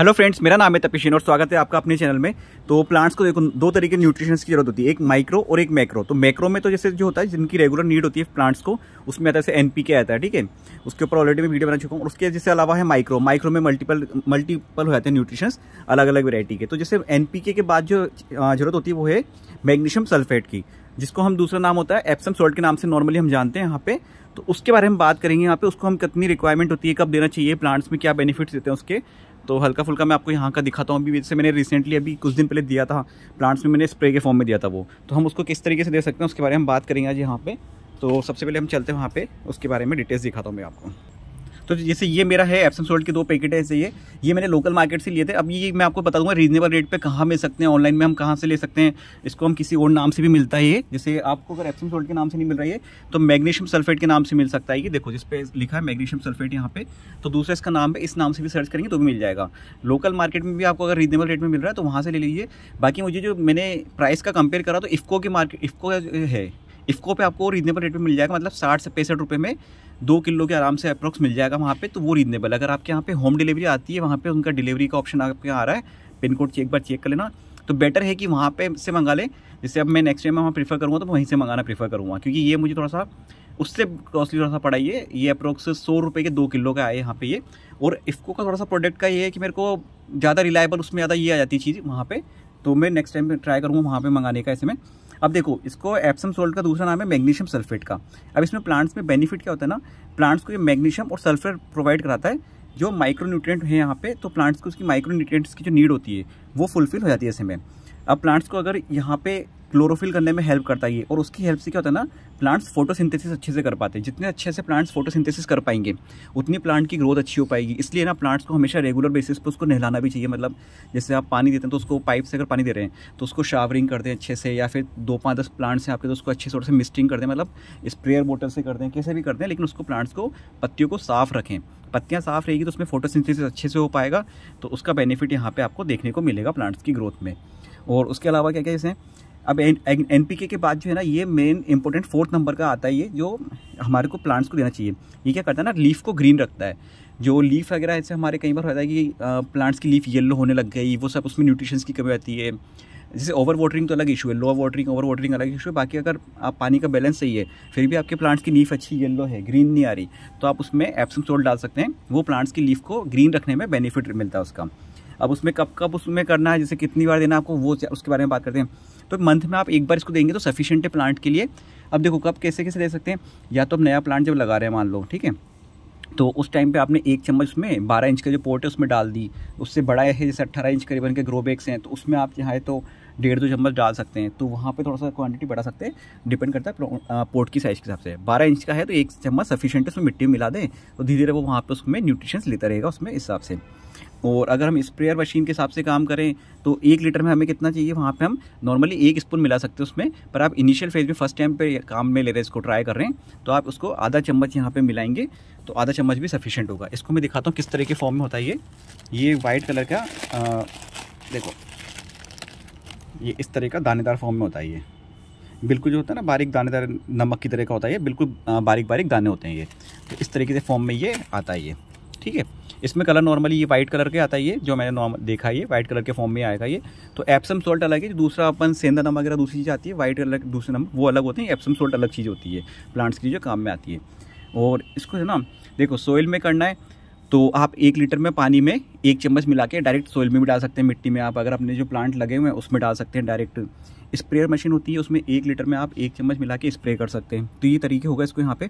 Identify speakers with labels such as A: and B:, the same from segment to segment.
A: hello friends मेरा नाम है तपिशिन और स्वागत है आपका अपने चैनल में तो प्लांट्स को देखो दो तरीके के न्यूट्रिशन की जरूरत होती है एक माइक्रो और एक मैक्रो तो मैक्रो में तो जैसे जो होता है जिनकी रेगुलर नीड होती है प्लांट्स को उसमें आता है जैसे एनपीके आता है ठीक है उसके ऊपर ऑलरेडी मैं वीडियो बना चुका हूँ और उसके जैसे अलावा है माइक्रो माइक्रो में मल्टीपल मल्टीपल हो जाते हैं न्यूट्रिशन अलग अलग वेरायटी के तो जैसे एन के बाद जो जरूरत होती है वो है मैग्नीशियम सल्फेट की जिसको हम दूसरा नाम होता है एप्सम सोल्ट के नाम से नॉर्मली हम जानते हैं यहाँ पे तो उसके बारे में बात करेंगे यहाँ पे उसको हम कितनी रिक्वायरमेंट होती है कब देना चाहिए प्लांट्स में क्या बेनिफिट्स देते हैं उसके तो हल्का फुल्का मैं आपको यहाँ का दिखाता हूँ अभी जैसे मैंने रिसेंटली अभी कुछ दिन पहले दिया था प्लांट्स में मैंने स्प्रे के फॉर्म में दिया था वो तो हम उसको किस तरीके से दे सकते हैं उसके बारे में हम बात करेंगे आज यहाँ पर तो सबसे पहले हम चलते हैं वहाँ पर उसके बारे में डिटेल्स दिखाता हूँ मैं आपको तो जैसे ये मेरा है एप्सम सोल्ट के दो पैकेट है ऐसे ये ये मैंने लोकल मार्केट से लिए थे अब ये मैं आपको बता दूंगा रीजनेबल रेट पर कहाँ मिल सकते हैं ऑनलाइन में हम कहाँ से ले सकते हैं इसको हम किसी और नाम से भी मिलता है ये जैसे आपको अगर एप्सम सोल्ट के नाम से नहीं मिल रही है तो मैग्नीशियम सल्फेट के नाम से मिल सकता है ये देखो जिस पर लिखा है मैग्नीशियम सल्फेट यहाँ पे तो दूसरा इसका नाम है इस नाम से भी सर्च करेंगे तो भी मिल जाएगा लोकल मार्केट में भी आपको अगर रीजनेबल रेट में मिल रहा है तो वहाँ से ले लीजिए बाकी मुझे जो मैंने प्राइस का कंपेयर करा तो इफ्को के मार्केट इफ्को है इफ़को पे आपको रीजनेबल रेट पे मिल जाएगा मतलब साठ से पैंसठ रुपये में दो किलो के आराम से अप्रोक्स मिल जाएगा वहाँ पे तो वो रीजनेबल अगर आपके यहाँ पे होम डिलीवरी आती है वहाँ पे उनका डिलीवरी का ऑप्शन आपके यहाँ आ रहा है पिन कोड एक बार चेक कर लेना तो बेटर है कि वहाँ पे से मंगा लें जैसे अब मैं नेक्स्ट टाइम वहाँ प्रीफर करूँगा तो वहीं से मंगाना प्रीफर करूँगा क्योंकि ये मुझे थोड़ा सा उससे कॉस्टली थोड़ा सा पड़ा ये ये अप्रोक्स सौ रुपये के दो किलो का आए यहाँ पे ये और इफ़को का थोड़ा सा प्रोडक्ट का ये है कि मेरे को ज़्यादा रिलायबल उसमें ज़्यादा ये आ जाती है चीज़ वहाँ पर तो मैं नेक्स्ट टाइम ट्राई करूँगा वहाँ पर मंगाने का इसमें अब देखो इसको एप्सम सोल्ट का दूसरा नाम है मैग्नीशियम सल्फेट का अब इसमें प्लांट्स में बेनिफिट क्या होता है ना प्लांट्स को ये मैग्नीशियम और सल्फेट प्रोवाइड कराता है जो माइक्रो न्यूट्रेंट है यहाँ पे तो प्लांट्स को उसकी माइक्रो न्यूट्रेंट्स की जो नीड होती है वो फुलफिल हो जाती है इसमें अब प्लांट्स को अगर यहाँ पे क्लोरोफिल करने में हेल्प करता है ये और उसकी हेल्प से क्या होता है ना प्लांट्स फोटोसिंथेसिस अच्छे से कर पाते हैं जितने अच्छे से प्लांट्स फोटोसिंथेसिस कर पाएंगे उतनी प्लांट की ग्रोथ अच्छी हो पाएगी इसलिए ना प्लांट्स को हमेशा रेगुलर बेसिस पर उसको नहलाना भी चाहिए मतलब जैसे आप पानी देते हैं तो उसको पाइप से अगर पानी दे रहे हैं तो उसको शावरिंग कर दें अच्छे से या फिर दो पाँच दस प्लांट्स हैं आपके तो उसको अच्छे से थोड़े से मिस्टिंग कर दें मतलब स्प्रेयर बोटल से कर दें कैसे भी कर दें लेकिन उसको प्लांट्स को पत्तियों को साफ रखें पत्तियाँ साफ रहेगी तो उसमें फोटोसिंथेसिस अच्छे से हो पाएगा तो उसका बेनिफिट यहाँ पे आपको देखने को मिलेगा प्लांट्स की ग्रोथ में और उसके अलावा क्या क्या जैसे अब एन पी के बाद जो है ना ये मेन इंपॉर्टेंट फोर्थ नंबर का आता है ये जो हमारे को प्लांट्स को देना चाहिए ये क्या करता है ना लीफ को ग्रीन रखता है जो लीफ वगैरह ऐसे हमारे कई बार होता है कि प्लांट्स की लीफ येलो होने लग गई वो सब उसमें न्यूट्रिशंस की कमी आती है जैसे ओवर वाटरिंग तो अलग इशू है लोअर वाटरिंग ओवर वाटरिंग अलग इशू है बाकी अगर आप पानी का बैलेंस सही है फिर भी आपके प्लांट्स की लीफ अच्छी येलो है ग्रीन नहीं आ रही तो आप उसमें एप्सम सोल्ट डाल सकते हैं वो प्लांट्स की लीफ को ग्रीन रखने में बेनिफिट मिलता है उसका अब उसमें कब कब उसमें करना है जैसे कितनी बार देना आपको वो उसके बारे में बात करते हैं तो मंथ में आप एक बार इसको देंगे तो सफिशियंट है प्लांट के लिए अब देखो कब कैसे कैसे दे सकते हैं या तो आप नया प्लांट जब लगा रहे हैं मान लो ठीक है तो उस टाइम पे आपने एक चम्मच उसमें बारह इंच का जो पोर्ट है उसमें डाल दी उससे बड़ा है जैसे अट्ठारह इंच करीबन के ग्रो बैग्स हैं तो उसमें आप चाहे तो डेढ़ दो चम्मच डाल सकते हैं तो वहाँ पे थोड़ा सा क्वांटिटी बढ़ा सकते हैं डिपेंड करता है पोर्ट की साइज़ के हिसाब से बारह इंच का है तो एक चम्मच सफिशेंट है उसमें मिट्टी में मिला दें तो धीरे धीरे वो वहाँ पर उसमें न्यूट्रिशंस लेता रहेगा उसमें इस हिसाब से और अगर हम स्प्रेयर मशीन के हिसाब से काम करें तो एक लीटर में हमें कितना चाहिए वहाँ पे हम नॉर्मली एक स्पून मिला सकते हैं उसमें पर आप इनिशियल फेज में फर्स्ट टाइम पे काम में ले रहे हैं इसको ट्राई कर रहे हैं तो आप उसको आधा चम्मच यहाँ पे मिलाएंगे तो आधा चम्मच भी सफिशेंट होगा इसको मैं दिखाता हूँ किस तरह के फॉर्म में होता है ये ये वाइट कलर का आ, देखो ये इस तरह का दानेदार फॉर्म में होता है ये बिल्कुल जो होता है ना बारीक दानेदार नमक की तरह का होता है ये बिल्कुल बारीक बारीक दाने होते हैं ये तो इस तरीके से फॉर्म में ये आता है ये ठीक है इसमें कलर नॉर्मली ये वाइट कलर के आता है ये जो मैंने नॉर्मल देखा ये वाइट कलर के फॉर्म में आएगा ये तो एप्सम सोल्ट अलग है जो दूसरा अपन सेंधा नमक वगैरह दूसरी चीज़ आती है वाइट कलर दूसरे नमक वो अलग होते हैं एप्सम सोल्ट अलग चीज़ होती है प्लांट्स की जो काम में आती है और इसको है ना देखो सोइल में करना है तो आप एक लीटर में पानी में एक चम्मच मिला के डायरेक्ट सोयल में भी डाल सकते हैं मिट्टी में आप अगर अपने जो प्लांट लगे हुए हैं उसमें डाल सकते हैं डायरेक्ट स्प्रेयर मशीन होती है उसमें एक लीटर में आप एक चम्मच मिला के स्प्रे कर सकते हैं तो ये तरीके होगा इसको यहाँ पे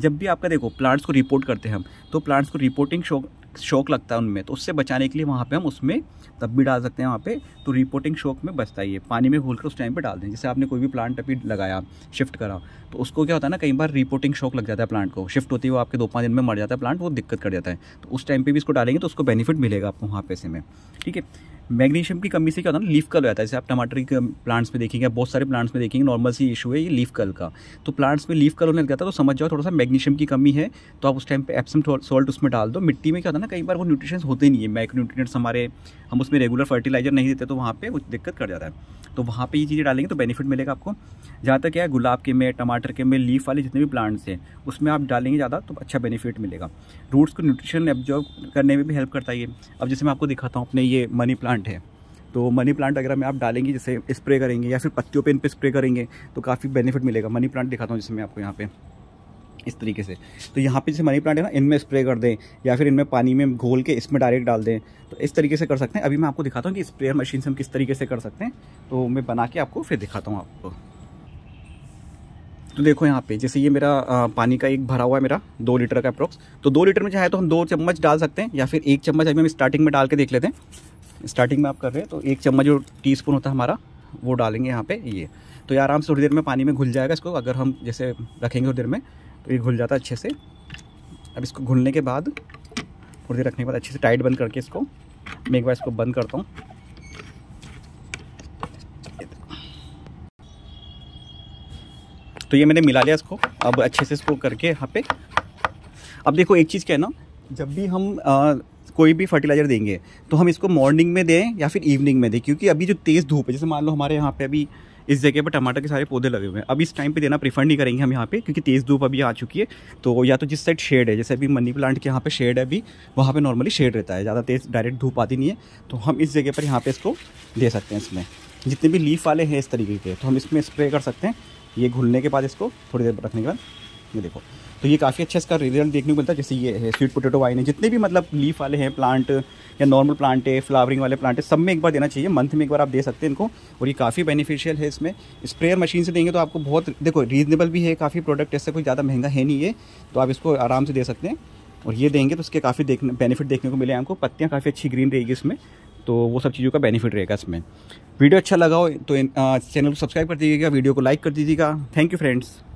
A: जब भी आपका देखो प्लांट्स को रिपोर्ट करते हैं हम तो प्लांट्स को रिपोर्टिंग शो शौक लगता है उनमें तो उससे बचाने के लिए वहाँ पे हम उसमें तब भी डाल सकते हैं वहाँ पे तो रिपोर्टिंग शौक में बचता ही है पानी में घोल कर उस टाइम पे डाल दें जैसे आपने कोई भी प्लांट अभी लगाया शिफ्ट करा तो उसको क्या होता है ना कई बार रिपोर्टिंग शौक लग जाता है प्लांट को शिफ्ट होती है वो आपके दो पाँच दिन में मर जाता है प्लांट वो दिक्कत कर जाता है तो उस टाइम पर भी इसको डालेंगे तो उसको बेनिफिट मिलेगा आपको वहाँ पे से में ठीक है मैग्नीशियम की कमी से क्या होता है ना लीफ कल रहता है जैसे आप टमाटर के प्लांट्स में देखेंगे बहुत सारे प्लांट्स में देखेंगे नॉर्मल सी इशू है ये लीफ कल का तो प्लांट्स में लीफ कल होने लग जाता है तो समझ जाओ थोड़ा सा मैग्नीशियम की कमी है तो आप उस टाइम पे एप्सम सॉल्ट उसमें डाल दो मिट्टी में क्या होता है ना कई बार वो न्यूट्रिशन होते नहीं है माइक्रो न्यूट्रिएंट्स हमारे हम उसमें रेगुलर फर्टिलाइजर नहीं देते तो वहाँ पर कुछ दिक्कत कर जाता है तो वहाँ पे ये चीज़ें डालेंगे तो बेनिफिट मिलेगा आपको जहाँ तक क्या है गुलाब के में टमाटर के में लीफ वाले जितने भी प्लांट्स हैं उसमें आप डालेंगे ज़्यादा तो अच्छा बेनिफिट मिलेगा रूट्स को न्यूट्रिशन एब्जॉर्व करने में भी हेल्प करता है ये अब जैसे मैं आपको दिखाता हूँ अपने ये मनी प्लांट है तो मनी प्लांट अगर मैं आप डालेंगे जैसे स्प्रे करेंगे या फिर पत्तियों पे इन पर स्प्रे करेंगे तो काफ़ी बेनिफिट मिलेगा मनी प्लांट दिखाता हूँ जैसे मैं आपको यहाँ पे इस तरीके से तो यहाँ पे जैसे मनी प्लांट है ना इनमें स्प्रे कर दें या फिर इनमें पानी में घोल के इसमें डायरेक्ट डाल दें तो इस तरीके से कर सकते हैं अभी मैं आपको दिखाता हूँ कि स्प्रेयर मशीन से हम किस तरीके से कर सकते हैं तो मैं बना के आपको फिर दिखाता हूँ आपको तो देखो यहाँ पे जैसे ये मेरा पानी का एक भरा हुआ है मेरा दो लीटर का अप्रोक्स तो दो लीटर में चाहे तो हम दो चम्मच डाल सकते हैं या फिर एक चम्मच अभी हम स्टार्टिंग में डाल के देख लेते हैं स्टार्टिंग में आप कर रहे हैं तो एक चम्मच जो टी स्पून होता है हमारा वो डालेंगे यहाँ पे ये तो ये आराम से थोड़ी देर में पानी में घुल जाएगा इसको अगर हम जैसे रखेंगे थोड़ी देर में ये घुल जाता है अच्छे से अब इसको घुलने के बाद थोड़ी देर रखने के बाद अच्छे से टाइट बंद करके इसको मैं एक बार इसको बंद करता हूँ तो ये मैंने मिला लिया इसको अब अच्छे से इसको करके यहाँ पे अब देखो एक चीज़ क्या है ना जब भी हम आ, कोई भी फर्टिलाइज़र देंगे तो हम इसको मॉर्निंग में दें या फिर इवनिंग में दें क्योंकि अभी जो तेज़ धूप है जैसे मान लो हमारे यहाँ पे अभी इस जगह पर टमाटर के सारे पौधे लगे हुए हैं अब इस टाइम पे देना प्रीफर नहीं करेंगे हम यहाँ पे क्योंकि तेज़ धूप अभी आ चुकी है तो या तो जिस साइड शेड है जैसे अभी मनी प्लांट के यहाँ पे शेड है अभी वहाँ पे नॉर्मली शेड रहता है ज़्यादा तेज़ डायरेक्ट धूप आती नहीं है तो हम इस जगह पर यहाँ पर इसको दे सकते हैं इसमें जितने भी लीफ वाले हैं इस तरीके के तो हम इसमें स्प्रे कर सकते हैं ये घुलने के बाद इसको थोड़ी देर रखने के बाद ये देखो तो ये काफ़ी अच्छा इसका रिजल्ट देखने को मिलता है जैसे ये है स्वीट पोटेटो वाइन है जितने भी मतलब लीफ वाले हैं प्लांट या नॉर्मल प्लांट है फ्लावरिंग वाले प्लांट है सब में एक बार देना चाहिए मंथ में एक बार आप दे सकते हैं इनको और ये काफ़ी बेनिफिशियल है इसमें स्प्रेयर मशीन से देंगे तो आपको बहुत देखो रीजनेबल भी है काफ़ी प्रोडक्ट इससे कोई ज़्यादा महंगा है नहीं ये तो आप इसको आराम से दे सकते हैं और ये देंगे तो उसके काफ़ी देखने बेनिफिट देखने को मिले आपको पत्तियाँ काफ़ी अच्छी ग्रीन रहेगी इसमें तो वो सब चीज़ों का बेनिफिट रहेगा इसमें वीडियो अच्छा लगा हो तो चैनल को सब्सक्राइब कर दीजिएगा वीडियो को लाइक कर दीजिएगा थैंक यू फ्रेंड्स